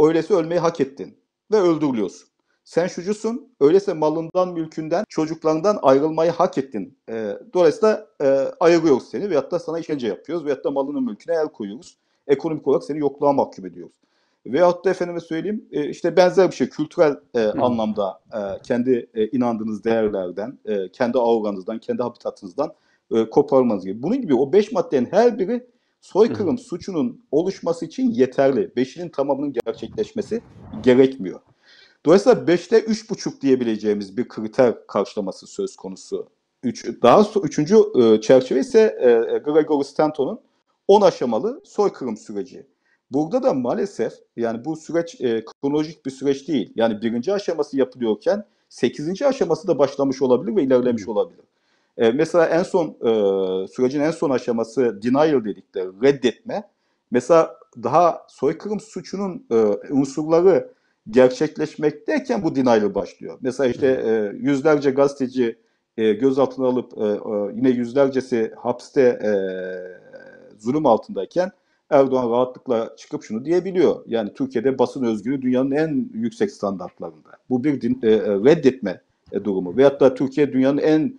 öylesi ölmeyi hak ettin ve öldürülüyorsun. Sen şucusun, öyleyse malından, mülkünden, çocuklarından ayrılmayı hak ettin. E, dolayısıyla e, ayırıyoruz seni veyahut da sana işkence yapıyoruz veyahut da malının mülküne el koyuyoruz. Ekonomik olarak seni yokluğa mahkum ediyoruz. Veyahut da efendime söyleyeyim e, işte benzer bir şey kültürel e, anlamda e, kendi e, inandığınız değerlerden, e, kendi auranızdan, kendi habitatınızdan e, koparmanız gibi. Bunun gibi o beş maddenin her biri soykırım suçunun oluşması için yeterli. Beşinin tamamının gerçekleşmesi gerekmiyor. Dolayısıyla 5'te 3,5 diyebileceğimiz bir kriter karşılaması söz konusu. Üç, daha so, üçüncü e, çerçeve ise e, e Gregory Stanton'un 10 aşamalı soykırım süreci. Burada da maalesef yani bu süreç e, kronolojik bir süreç değil. Yani birinci aşaması yapılıyorken sekizinci aşaması da başlamış olabilir ve ilerlemiş olabilir. E, mesela en son e, sürecin en son aşaması denial dedikleri reddetme. Mesela daha soykırım suçunun e, unsurları gerçekleşmekteyken bu dinayla başlıyor. Mesela işte e, yüzlerce gazeteci e, gözaltına alıp e, e, yine yüzlercesi hapiste e, zulüm altındayken Erdoğan rahatlıkla çıkıp şunu diyebiliyor. Yani Türkiye'de basın özgürlüğü dünyanın en yüksek standartlarında. Bu bir din, e, e reddetme e, durumu. Veyahut da Türkiye dünyanın en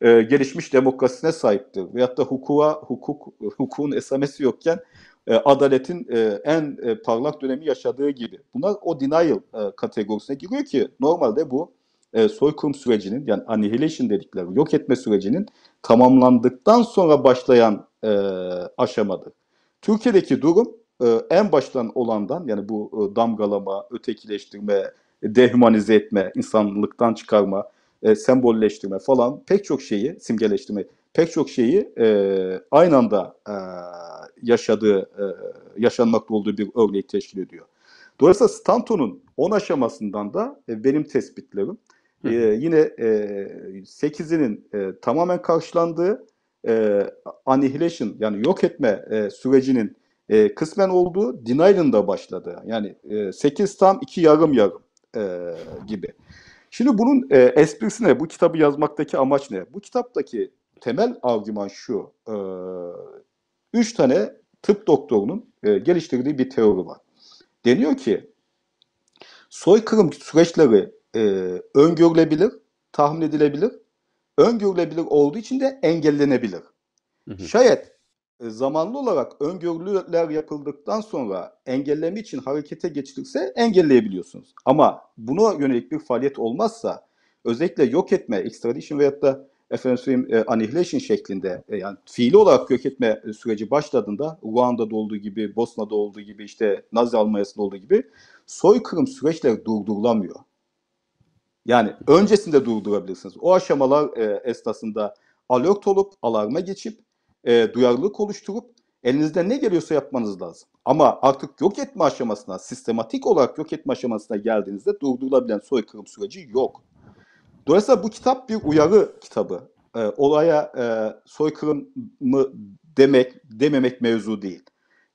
e, gelişmiş demokrasisine sahiptir. Veyahut da hukuka, hukuk, hukukun esamesi yokken e, adaletin e, en e, parlak dönemi yaşadığı gibi. Bunlar o denial kategorisine giriyor ki normalde bu soykırım sürecinin yani annihilation dedikleri yok etme sürecinin tamamlandıktan sonra başlayan aşamadır. Türkiye'deki durum en baştan olandan yani bu damgalama, ötekileştirme, dehumanize etme, insanlıktan çıkarma, e, sembolleştirme falan pek çok şeyi, simgeleştirme pek çok şeyi aynı anda yaşadığı, e, yaşanmakta olduğu bir örneği teşkil ediyor. Dolayısıyla Stanton'un 10 aşamasından da e, benim tespitlerim e, yine e, 8'inin e, tamamen karşılandığı e, annihilation yani yok etme e, sürecinin e, kısmen olduğu denial'ın da başladı. Yani e, 8 tam 2 yarım yarım e, gibi. Şimdi bunun e, esprisi ne? Bu kitabı yazmaktaki amaç ne? Bu kitaptaki temel argüman şu. E, 3 tane tıp doktorunun e, geliştirdiği bir teori var. Deniyor ki soykırım süreçleri e, öngörülebilir, tahmin edilebilir. Öngörülebilir olduğu için de engellenebilir. Hı hı. Şayet e, zamanlı olarak öngörüler yapıldıktan sonra engelleme için harekete geçilirse engelleyebiliyorsunuz. Ama buna yönelik bir faaliyet olmazsa özellikle yok etme, extradition veyahut da efendim söyleyeyim e, annihilation şeklinde e, yani fiili olarak yok etme süreci başladığında Ruanda'da olduğu gibi, Bosna'da olduğu gibi işte Nazi Almanya'sında olduğu gibi soykırım süreçleri durdurulamıyor. Yani öncesinde durdurabilirsiniz. O aşamalar e, esnasında alert olup alarma geçip e, duyarlılık oluşturup elinizden ne geliyorsa yapmanız lazım. Ama artık yok etme aşamasına, sistematik olarak yok etme aşamasına geldiğinizde durdurulabilen soykırım süreci yok. Dolayısıyla bu kitap bir uyarı kitabı. E, olaya e, soykırım mı demek, dememek mevzu değil.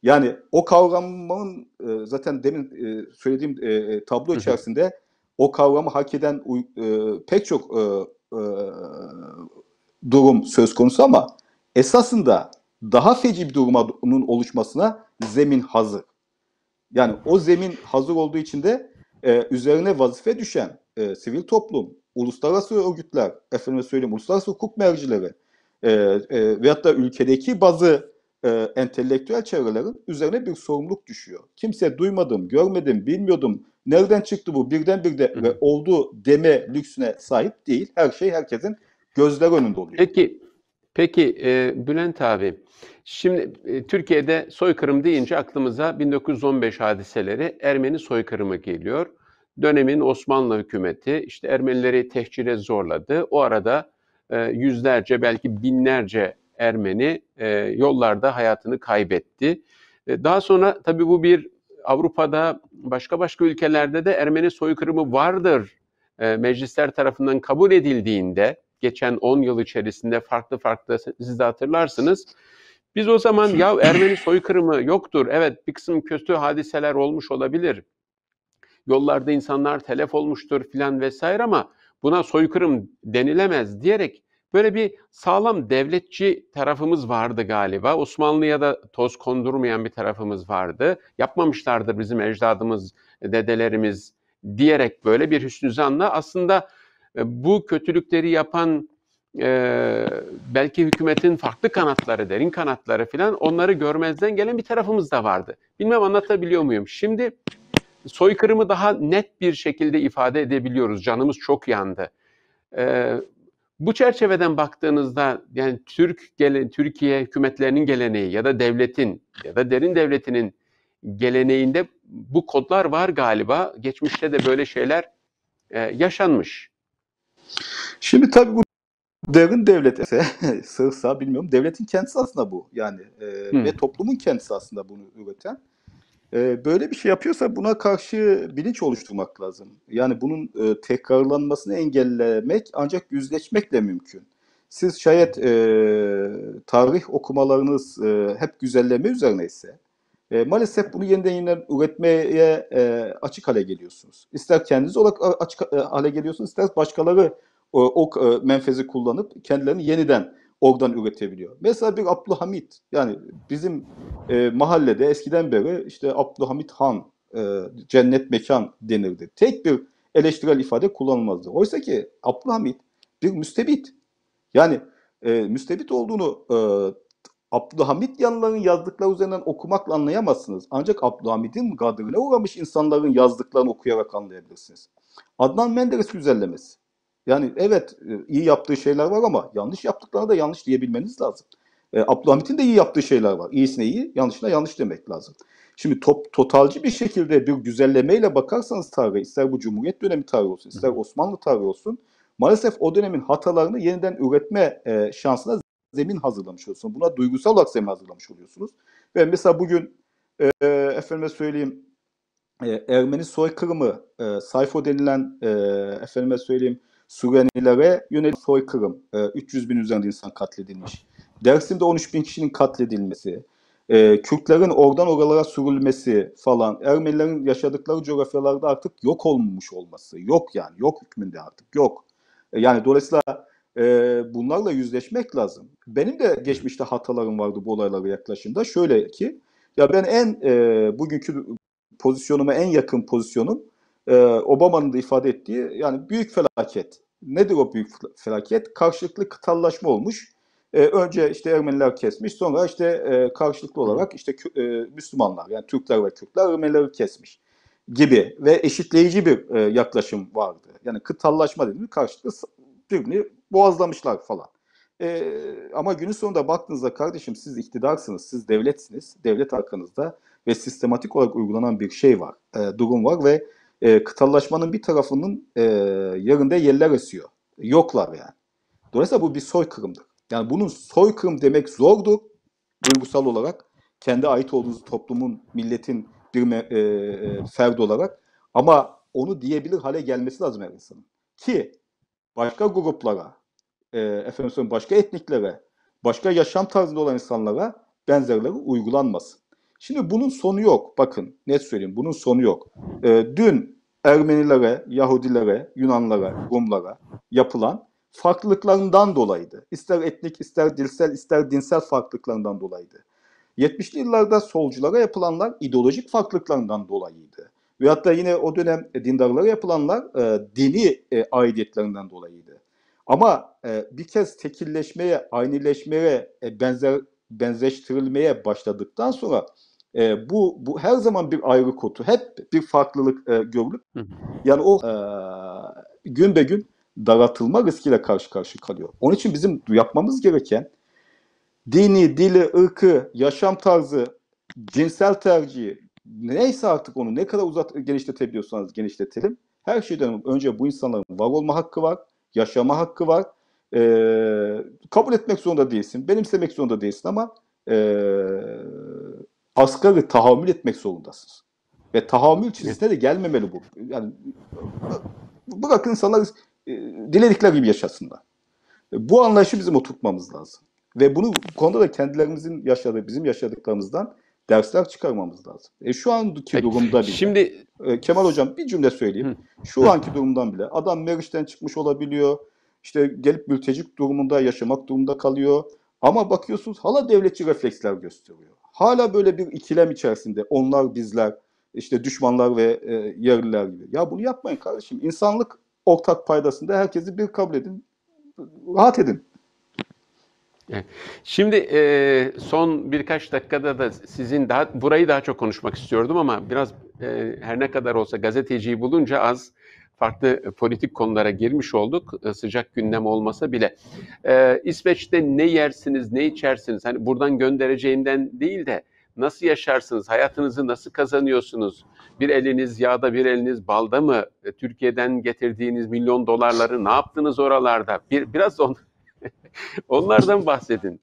Yani o kavramın e, zaten demin e, söylediğim e, e tablo içerisinde o kavramı hak eden e, pek çok e, e, durum söz konusu ama esasında daha feci bir durumun oluşmasına zemin hazır. Yani o zemin hazır olduğu için de e, üzerine vazife düşen e, sivil toplum, uluslararası örgütler, efendime söyleyeyim uluslararası hukuk mercileri e, e, veyahut da ülkedeki bazı e, entelektüel çevrelerin üzerine bir sorumluluk düşüyor. Kimse duymadım, görmedim, bilmiyordum, nereden çıktı bu birdenbirde ve oldu deme lüksüne sahip değil. Her şey herkesin gözler önünde oluyor. Peki, peki e, Bülent abi, şimdi e, Türkiye'de soykırım deyince aklımıza 1915 hadiseleri Ermeni soykırımı geliyor dönemin Osmanlı hükümeti işte Ermenileri tehcire zorladı. O arada e, yüzlerce belki binlerce Ermeni e, yollarda hayatını kaybetti. E, daha sonra tabii bu bir Avrupa'da başka başka ülkelerde de Ermeni soykırımı vardır e, meclisler tarafından kabul edildiğinde geçen 10 yıl içerisinde farklı farklı siz de hatırlarsınız. Biz o zaman ya Ermeni soykırımı yoktur. Evet bir kısım kötü hadiseler olmuş olabilir yollarda insanlar telef olmuştur filan vesaire ama buna soykırım denilemez diyerek böyle bir sağlam devletçi tarafımız vardı galiba. Osmanlı'ya da toz kondurmayan bir tarafımız vardı. Yapmamışlardır bizim ecdadımız, dedelerimiz diyerek böyle bir hüsnü zanla aslında e, bu kötülükleri yapan ee, belki hükümetin farklı kanatları, derin kanatları filan onları görmezden gelen bir tarafımız da vardı. Bilmem anlatabiliyor muyum? Şimdi soykırımı daha net bir şekilde ifade edebiliyoruz. Canımız çok yandı. Ee, bu çerçeveden baktığınızda yani Türk gele, Türkiye hükümetlerinin geleneği ya da devletin ya da derin devletinin geleneğinde bu kodlar var galiba. Geçmişte de böyle şeyler e, yaşanmış. Şimdi tabii bu derin devlet ise sığsa bilmiyorum. Devletin kendisi aslında bu yani e, hmm. ve toplumun kendisi aslında bunu üreten. Ee, böyle bir şey yapıyorsa buna karşı bilinç oluşturmak lazım. Yani bunun e, tekrarlanmasını engellemek ancak yüzleşmekle mümkün. Siz şayet e, tarih okumalarınız e, hep güzelleme üzerine ise e, maalesef bunu yeniden yeniden üretmeye e, açık hale geliyorsunuz. İster kendiniz olarak açık e, hale geliyorsunuz, ister başkaları o, o e, menfezi kullanıp kendilerini yeniden oradan üretebiliyor. Mesela bir Abdülhamit yani bizim e, mahallede eskiden beri işte Abdülhamit Han e, cennet mekan denirdi. Tek bir eleştirel ifade kullanılmazdı. Oysa ki Abdülhamit bir müstebit. Yani e, müstebit olduğunu e, Abdülhamit yanların yazdıkları üzerinden okumakla anlayamazsınız. Ancak Abdülhamid'in gadrına uğramış insanların yazdıklarını okuyarak anlayabilirsiniz. Adnan Menderes güzellemesi. Yani evet e, iyi yaptığı şeyler var ama yanlış yaptıklarına da yanlış diyebilmeniz lazım. E, Abdülhamit'in de iyi yaptığı şeyler var. İyisine iyi, yanlışına yanlış demek lazım. Şimdi top, totalci bir şekilde bir güzellemeyle bakarsanız tarihe, ister bu Cumhuriyet dönemi tarihi olsun, ister Osmanlı tarihi olsun, maalesef o dönemin hatalarını yeniden üretme e, şansına zemin hazırlamış oluyorsunuz. Buna duygusal olarak zemin hazırlamış oluyorsunuz. Ve mesela bugün e, efendime söyleyeyim e, Ermeni soykırımı, e, sayfo denilen e, efendime söyleyeyim Sürenilere yönelik soykırım. 300 e, bin üzerinde insan katledilmiş. Dersim'de 13 bin kişinin katledilmesi, e, Kürtlerin oradan oralara sürülmesi falan, Ermenilerin yaşadıkları coğrafyalarda artık yok olmamış olması. Yok yani, yok hükmünde artık, yok. E, yani dolayısıyla bunlarla yüzleşmek lazım. Benim de geçmişte hatalarım vardı bu olaylara yaklaşımda. Şöyle ki, ya ben en bugünkü pozisyonuma en yakın pozisyonum Obama'nın da ifade ettiği yani büyük felaket nedir o büyük felaket? Karşılıklı kıtallaşma olmuş. E, önce işte Ermeniler kesmiş, sonra işte e, karşılıklı olarak işte e, Müslümanlar yani Türkler ve Kürtler Ermenileri kesmiş gibi ve eşitleyici bir e, yaklaşım vardı. Yani kıtallaşma dediğimiz karşılıklı birbirini boğazlamışlar falan. E, ama günün sonunda baktığınızda kardeşim siz iktidarsınız, siz devletsiniz, devlet arkanızda ve sistematik olarak uygulanan bir şey var, e, durum var ve e, kıtalaşmanın bir tarafının e, yerinde yerler esiyor. Yoklar yani. Dolayısıyla bu bir soykırımdır. Yani bunun soykırım demek zordur duygusal olarak. Kendi ait olduğunuz toplumun, milletin bir e, e, ferdi olarak. Ama onu diyebilir hale gelmesi lazım her insanın. Ki başka gruplara, e, efendim başka etniklere, başka yaşam tarzında olan insanlara benzerleri uygulanmasın. Şimdi bunun sonu yok. Bakın net söyleyeyim bunun sonu yok. E, dün Ermenilere, Yahudilere, Yunanlara, Rumlara yapılan farklılıklarından dolayıydı. İster etnik, ister dilsel, ister dinsel farklılıklarından dolayıydı. 70'li yıllarda solculara yapılanlar ideolojik farklılıklarından dolayıydı. Ve hatta yine o dönem e, dindarlara yapılanlar e, dini e, aidiyetlerinden dolayıydı. Ama e, bir kez tekilleşmeye, aynileşmeye, e, benzer benzeştirilmeye başladıktan sonra e, bu, bu her zaman bir ayrı kotu, hep bir farklılık e, görülüp yani o e, gün be gün daraltılma riskiyle karşı karşı kalıyor. Onun için bizim yapmamız gereken dini, dili, ırkı, yaşam tarzı, cinsel tercihi neyse artık onu ne kadar uzat genişletebiliyorsanız genişletelim. Her şeyden önce bu insanların var olma hakkı var, yaşama hakkı var. Ee, kabul etmek zorunda değilsin, benimsemek zorunda değilsin ama ee, asgari tahammül etmek zorundasınız. Ve tahammül çizgisine de gelmemeli bu. Yani bırakın insanlar e, diledikleri gibi yaşasınlar. E, bu anlayışı bizim oturtmamız lazım. Ve bunu bu konuda da kendilerimizin yaşadığı, bizim yaşadıklarımızdan dersler çıkarmamız lazım. E şu anki durumda bile. Şimdi e, Kemal hocam bir cümle söyleyeyim. Şu anki durumdan bile adam Meriç'ten çıkmış olabiliyor. İşte gelip mültecik durumunda yaşamak durumunda kalıyor. Ama bakıyorsunuz hala devletçi refleksler gösteriyor hala böyle bir ikilem içerisinde onlar bizler işte düşmanlar ve e, yerliler gibi. Ya bunu yapmayın kardeşim. İnsanlık ortak paydasında herkesi bir kabul edin. Rahat edin. Şimdi e, son birkaç dakikada da sizin daha burayı daha çok konuşmak istiyordum ama biraz e, her ne kadar olsa gazeteciyi bulunca az farklı e, politik konulara girmiş olduk e, sıcak gündem olmasa bile. Ee, İsveç'te ne yersiniz, ne içersiniz? Hani buradan göndereceğimden değil de nasıl yaşarsınız, hayatınızı nasıl kazanıyorsunuz? Bir eliniz yağda, bir eliniz balda mı? E, Türkiye'den getirdiğiniz milyon dolarları ne yaptınız oralarda? Bir, biraz on, onlardan bahsedin.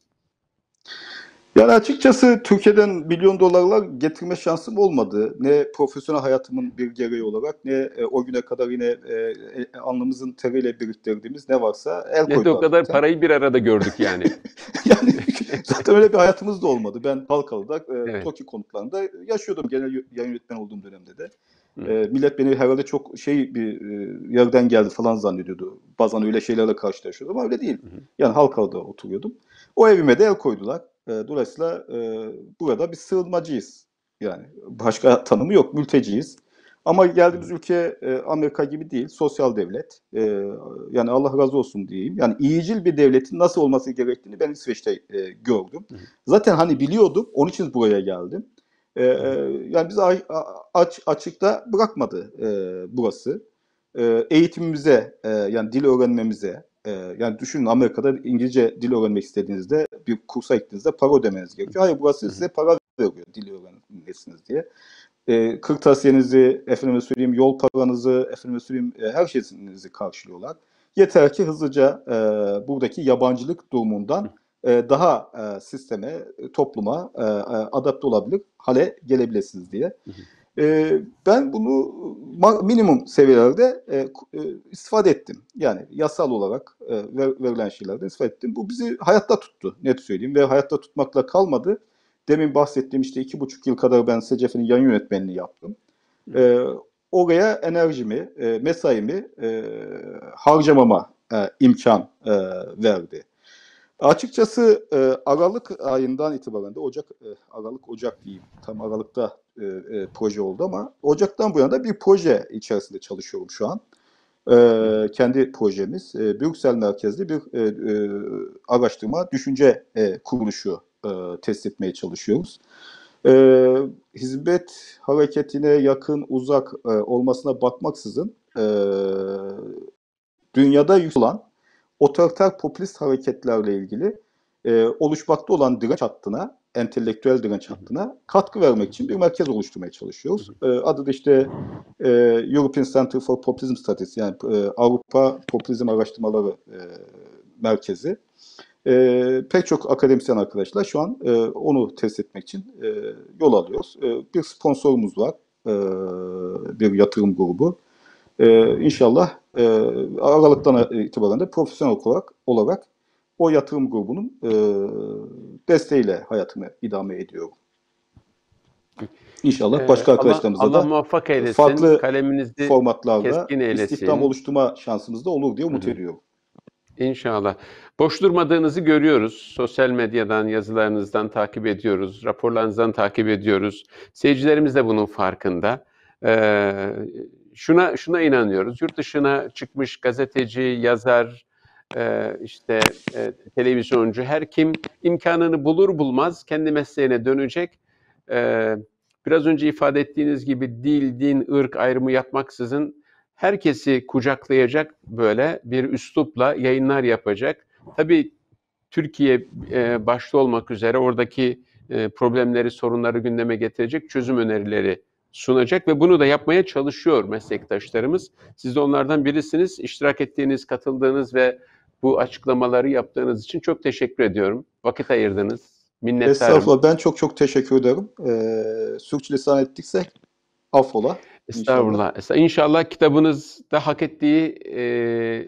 Yani açıkçası Türkiye'den milyon dolarlar getirme şansım olmadı. Ne profesyonel hayatımın bir gereği olarak ne e, o güne kadar yine e, e alnımızın teriyle biriktirdiğimiz ne varsa el koyduk. Ne de o kadar zaten. parayı bir arada gördük yani. yani zaten öyle bir hayatımız da olmadı. Ben Halkalı'da e, evet. TOKİ konutlarında yaşıyordum genel yayın yönetmen olduğum dönemde de. E, millet beni herhalde çok şey bir e, yerden geldi falan zannediyordu. Bazen öyle şeylerle karşılaşıyordum ama öyle değil. hı. Yani Halkalı'da oturuyordum. O evime de el koydular dolayısıyla burada bir sığınmacıyız. Yani başka tanımı yok, mülteciyiz. Ama geldiğimiz ülke Amerika gibi değil, sosyal devlet. yani Allah razı olsun diyeyim. Yani iyicil bir devletin nasıl olması gerektiğini ben İsveç'te gördüm. Zaten hani biliyordum, onun için buraya geldim. yani bizi aç, açıkta bırakmadı burası. eğitimimize, yani dil öğrenmemize, e, yani düşünün Amerika'da İngilizce dil öğrenmek istediğinizde bir kursa gittiğinizde para ödemeniz gerekiyor. Hayır burası size para veriyor dil öğrenmesiniz diye. E, ee, kırtasiyenizi, efendime söyleyeyim yol paranızı, efendime söyleyeyim e, her şeyinizi karşılıyorlar. Yeter ki hızlıca e, buradaki yabancılık durumundan e, daha e, sisteme, e, topluma e, e, adapte olabilir, hale gelebilirsiniz diye. Hı hı. Ee, ben bunu e, minimum seviyelerde e, e, istifade ettim. Yani yasal olarak e, verilen şeylerde istifade ettim. Bu bizi hayatta tuttu net söyleyeyim ve hayatta tutmakla kalmadı. Demin bahsettiğim işte iki buçuk yıl kadar ben Secef'in yan yönetmenliği yaptım. E, oraya enerjimi, e, mesaimi e, harcamama e, imkan e, verdi. Açıkçası e, Aralık ayından itibaren de Ocak, e, Aralık Ocak diyeyim tam Aralık'ta e, e, proje oldu ama Ocak'tan bu yana da bir proje içerisinde çalışıyorum şu an. E, kendi projemiz. E, Brüksel merkezli bir e, e, araştırma düşünce e, kuruluşu e, test etmeye çalışıyoruz. E, hizmet hareketine yakın uzak e, olmasına bakmaksızın e, dünyada yükselen otoriter popülist hareketlerle ilgili e, oluşmakta olan direnç hattına entelektüel direnç hattına katkı vermek için bir merkez oluşturmaya çalışıyoruz. E, adı da işte e, European Center for Populism Studies yani e, Avrupa Populizm Araştırmaları e, Merkezi. E, pek çok akademisyen arkadaşlar şu an e, onu test etmek için e, yol alıyoruz. E, bir sponsorumuz var, e, bir yatırım grubu. E, inşallah e, Aralık'tan itibaren de profesyonel olarak, olarak o yatırım grubunun e, desteğiyle hayatımı idame ediyorum. İnşallah e, başka ee, arkadaşlarımıza Allah, da muvaffak eylesin. farklı kaleminizi formatlarda istihdam oluşturma şansımız da olur diye umut ediyorum. İnşallah. Boş durmadığınızı görüyoruz. Sosyal medyadan, yazılarınızdan takip ediyoruz. Raporlarınızdan takip ediyoruz. Seyircilerimiz de bunun farkında. Ee, şuna şuna inanıyoruz. Yurt dışına çıkmış gazeteci, yazar, ee, e, işte televizyoncu her kim imkanını bulur bulmaz kendi mesleğine dönecek. Ee, biraz önce ifade ettiğiniz gibi dil, din, ırk ayrımı yapmaksızın herkesi kucaklayacak böyle bir üslupla yayınlar yapacak. Tabii Türkiye e, başta olmak üzere oradaki e, problemleri, sorunları gündeme getirecek çözüm önerileri sunacak ve bunu da yapmaya çalışıyor meslektaşlarımız. Siz de onlardan birisiniz. İştirak ettiğiniz, katıldığınız ve bu açıklamaları yaptığınız için çok teşekkür ediyorum. Vakit ayırdınız. Minnettarım. Estağfurullah. Ben çok çok teşekkür ederim. Ee, sürçülisan ettikse affola. Estağfurullah. İnşallah, İnşallah kitabınız da hak ettiği e,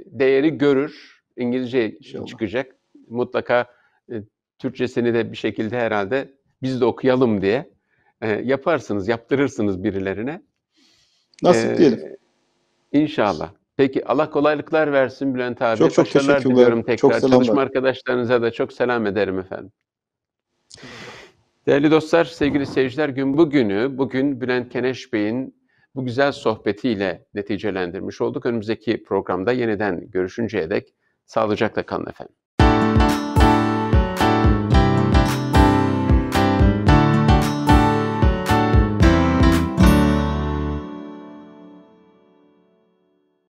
değeri görür. İngilizce İnşallah. çıkacak. Mutlaka e, Türkçesini de bir şekilde herhalde biz de okuyalım diye e, yaparsınız, yaptırırsınız birilerine. Nasip ee, diyelim. İnşallah. Peki Allah kolaylıklar versin Bülent abi. Çok çok Başarılar teşekkürler. Diliyorum tekrar. Çok selamlar. Çalışma arkadaşlarınıza da çok selam ederim efendim. Değerli dostlar, sevgili seyirciler, gün bugünü, bugün Bülent Keneş Bey'in bu güzel sohbetiyle neticelendirmiş olduk. Önümüzdeki programda yeniden görüşünceye dek sağlıcakla kalın efendim.